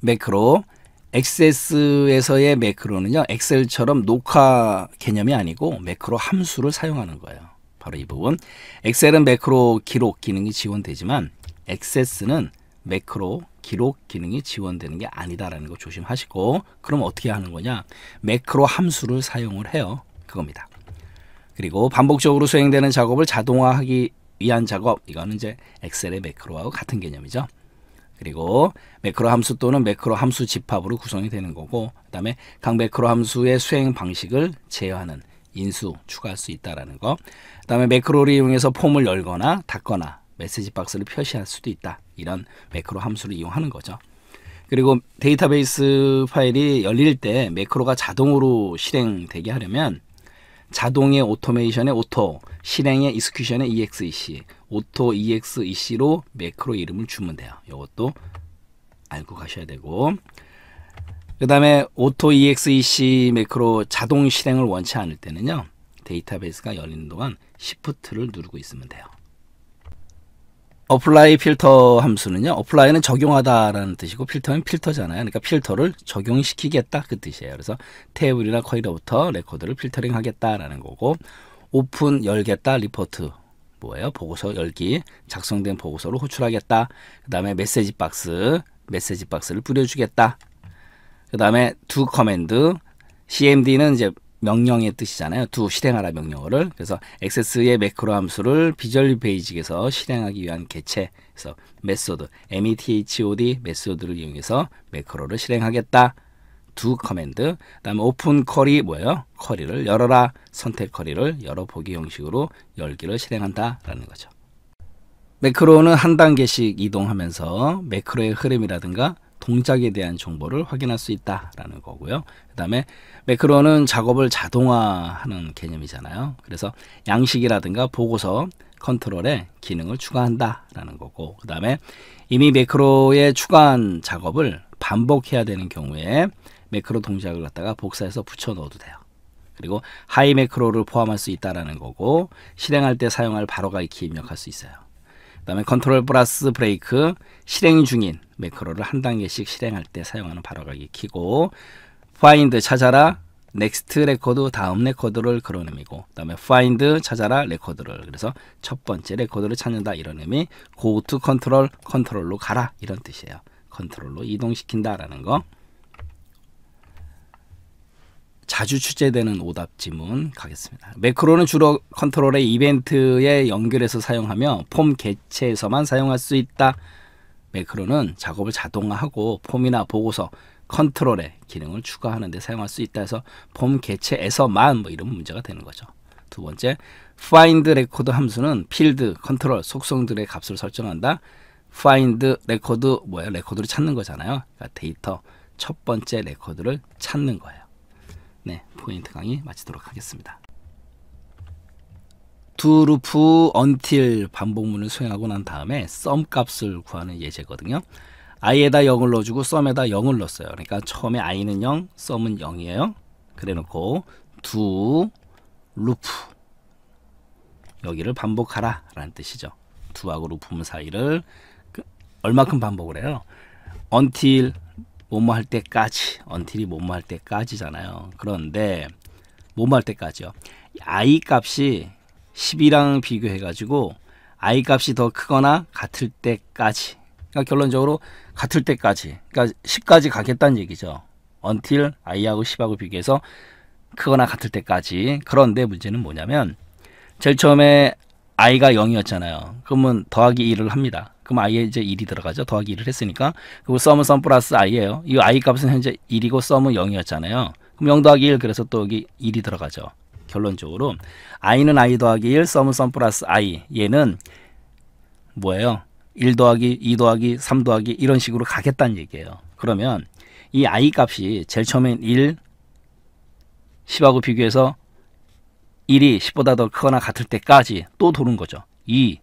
매크로 엑세스에서의 매크로는요. 엑셀처럼 녹화 개념이 아니고 매크로 함수를 사용하는 거예요. 바로 이 부분. 엑셀은 매크로 기록 기능이 지원되지만 엑세스는 매크로 기록 기능이 지원되는 게 아니다라는 거 조심하시고 그럼 어떻게 하는 거냐? 매크로 함수를 사용을 해요. 그겁니다. 그리고 반복적으로 수행되는 작업을 자동화하기 위한 작업 이거는 이제 엑셀의 매크로하고 같은 개념이죠. 그리고 매크로 함수 또는 매크로 함수 집합으로 구성이 되는 거고 그다음에 각 매크로 함수의 수행 방식을 제어하는 인수 추가할 수 있다라는 거. 그다음에 매크로를 이용해서 폼을 열거나 닫거나 메시지 박스를 표시할 수도 있다. 이런 매크로 함수를 이용하는 거죠. 그리고 데이터베이스 파일이 열릴 때 매크로가 자동으로 실행되게 하려면 자동의 오토메이션의 오토, 실행의 이스큐션의 exec, 오토 EXEC로 매크로 이름을 주면 돼요. 이것도 알고 가셔야 되고 그 다음에 오토 EXEC 매크로 자동 실행을 원치 않을 때는요. 데이터베이스가 열리는 동안 Shift를 누르고 있으면 돼요. 어플라이 필터 함수는요. 어플라이는 적용하다라는 뜻이고 필터는 필터잖아요. 그러니까 필터를 적용시키겠다 그 뜻이에요. 그래서 테이블이나 쿼리로부터 레코드를 필터링하겠다라는 거고 오픈 열겠다 리포트 뭐예요? 보고서 열기 작성된 보고서를 호출하겠다. 그 다음에 메시지 박스, 메시지 박스를 뿌려주겠다. 그 다음에 두 커맨드, CMD는 이제 명령의 뜻이잖아요. 두 실행하라 명령어를. 그래서 액세스의 매크로 함수를 비주얼 베이직에서 실행하기 위한 개체, 그래서 메소드, method 메소드를 이용해서 매크로를 실행하겠다. 두 커맨드, 그다음에 o p e 리 뭐예요? 쿼리를 열어라 선택 커리를 열어 보기 형식으로 열기를 실행한다라는 거죠. 매크로는 한 단계씩 이동하면서 매크로의 흐름이라든가 동작에 대한 정보를 확인할 수 있다라는 거고요. 그 다음에 매크로는 작업을 자동화하는 개념이잖아요. 그래서 양식이라든가 보고서 컨트롤에 기능을 추가한다라는 거고 그 다음에 이미 매크로에 추가한 작업을 반복해야 되는 경우에 매크로 동작을 갖다가 복사해서 붙여 넣어도 돼요. 그리고 하이 매크로를 포함할 수 있다라는 거고 실행할 때 사용할 바로가기 입력할 수 있어요. 그 다음에 컨트롤 플러스 브레이크 실행 중인 매크로를 한 단계씩 실행할 때 사용하는 바로가기 키고 파인드 찾아라 넥스트 레코드 다음 레코드를 그런 의미고 그 다음에 파인드 찾아라 레코드를 그래서 첫 번째 레코드를 찾는다 이런 의미 고 o 컨트롤 컨트롤로 가라 이런 뜻이에요 컨트롤로 이동시킨다 라는 거 자주 출제되는 오답 지문 가겠습니다. 매크로는 주로 컨트롤의 이벤트에 연결해서 사용하며 폼 개체에서만 사용할 수 있다. 매크로는 작업을 자동화하고 폼이나 보고서, 컨트롤의 기능을 추가하는 데 사용할 수 있다 해서 폼 개체에서만 뭐 이런 문제가 되는 거죠. 두 번째, find record 함수는 필드, 컨트롤, 속성들의 값을 설정한다. find record 뭐예요? 레코드를 찾는 거잖아요. 그러니까 데이터 첫 번째 레코드를 찾는 거예요. 네, 포인트 강의 마치도록 하겠습니다. t 루프 u n 반복문을 수행하고 난 다음에 썸 값을 구하는 예제거든요. i에다 0을 넣어주고 썸에다 0을 넣었어요. 그러니까 처음에 i는 0, 썸은 0이에요. 그래 놓고 t 루프 여기를 반복하라 라는 뜻이죠. 두하고 루프 문 사이를 그 얼마큼 반복을 해요? until 못뭐할 때까지 언틸이 못뭐할 때까지잖아요. 그런데 못뭐할 때까지요. i 값이 10이랑 비교해가지고 i 값이 더 크거나 같을 때까지. 그러니까 결론적으로 같을 때까지. 그러니까 10까지 가겠다는 얘기죠. until i하고 10하고 비교해서 크거나 같을 때까지. 그런데 문제는 뭐냐면 제일 처음에 i가 0이었잖아요. 그러면 더하기 1을 합니다. 그럼 i에 이제 1이 들어가죠. 더하기 1을 했으니까. 그리고 썸은 썸 플러스 i예요. 이 i 값은 현재 1이고 썸은 0이었잖아요. 그럼 0 더하기 1 그래서 또 여기 1이 들어가죠. 결론적으로 i는 i 더하기 1, 썸은 썸 플러스 i. 얘는 뭐예요? 1 더하기 2 더하기 3 더하기 이런 식으로 가겠다는 얘기예요. 그러면 이 i 값이 제일 처음엔 1, 10하고 비교해서 1이 10보다 더 크거나 같을 때까지 또 도는 거죠. 2,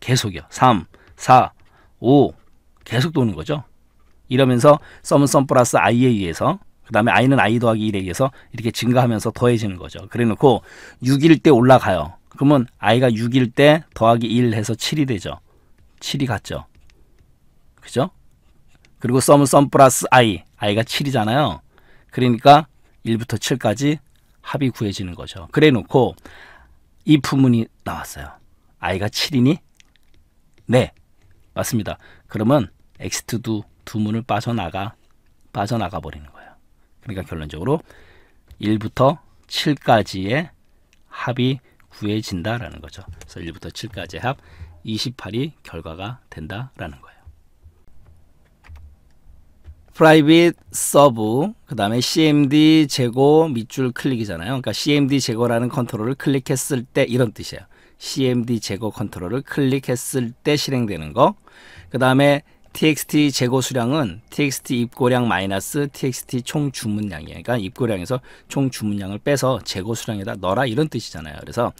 계속이요. 3, 4, 5 계속 도는 거죠. 이러면서 썸은 썸 플러스 i에 의해서 그 다음에 i는 i 더하기 1에 의해서 이렇게 증가하면서 더해지는 거죠. 그래놓고 6일 때 올라가요. 그러면 i가 6일 때 더하기 1 해서 7이 되죠. 7이 같죠. 그죠? 그리고 썸은 썸 플러스 i, i가 7이잖아요. 그러니까 1부터 7까지 합이 구해지는 거죠. 그래 놓고 이부분이 나왔어요. i가 7이니? 네. 맞습니다. 그러면 엑스트도 두 문을 빠져나가 빠져나가 버리는 거예요. 그러니까 결론적으로 1부터 7까지의 합이 구해진다라는 거죠. 그래서 1부터 7까지의 합 28이 결과가 된다라는 거예요. 프라이빗 서브 그 다음에 cmd 제거 밑줄 클릭이잖아요. 그러니까 cmd 제거라는 컨트롤을 클릭했을 때 이런 뜻이에요. CMD 제거 컨트롤을 클릭했을 때 실행되는 거. 그 다음에 TXT 제거 수량은 TXT 입고량 마이너스 TXT 총 주문량이에요. 그러니까 입고량에서 총 주문량을 빼서 제거 수량에다 넣어라 이런 뜻이잖아요. 그래서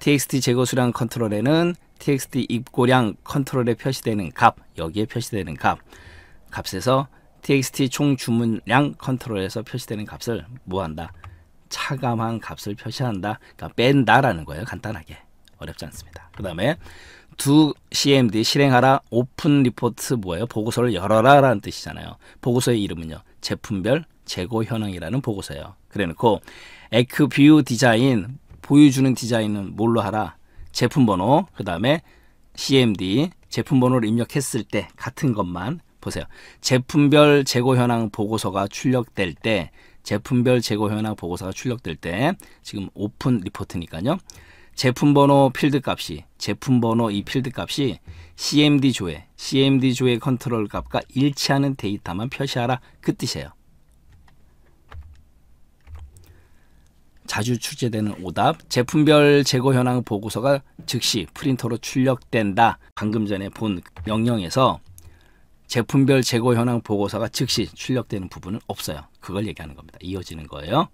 TXT 제거 수량 컨트롤에는 TXT 입고량 컨트롤에 표시되는 값, 여기에 표시되는 값, 값에서 TXT 총 주문량 컨트롤에서 표시되는 값을 뭐한다? 차감한 값을 표시한다. 그러니까 뺀다라는 거예요. 간단하게. 어렵지 않습니다. 그 다음에 두 CMD 실행하라 오픈 리포트 뭐예요? 보고서를 열어라 라는 뜻이잖아요. 보고서의 이름은요. 제품별 재고 현황이라는 보고서예요. 그래놓고 에크뷰 디자인 보여주는 디자인은 뭘로 하라? 제품 번호 그 다음에 CMD 제품 번호를 입력했을 때 같은 것만 보세요. 제품별 재고 현황 보고서가 출력될 때 제품별 재고 현황 보고서가 출력될 때 지금 오픈 리포트니까요. 제품 번호 필드 값이 제품 번호 이 필드 값이 CMD 조회, CMD 조회 컨트롤 값과 일치하는 데이터만 표시하라 그 뜻이에요. 자주 출제되는 오답, 제품별 재고 현황 보고서가 즉시 프린터로 출력된다. 방금 전에 본 명령에서 제품별 재고 현황 보고서가 즉시 출력되는 부분은 없어요. 그걸 얘기하는 겁니다. 이어지는 거예요.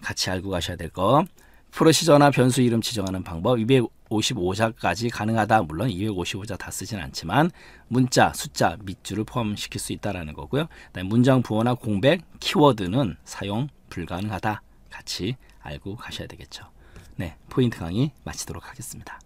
같이 알고 가셔야 될 거. 프로시저나 변수 이름 지정하는 방법 255자까지 가능하다. 물론 255자 다 쓰진 않지만 문자, 숫자, 밑줄을 포함시킬 수 있다라는 거고요. 그다음에 문장 부호나 공백, 키워드는 사용 불가능하다. 같이 알고 가셔야 되겠죠. 네, 포인트 강의 마치도록 하겠습니다.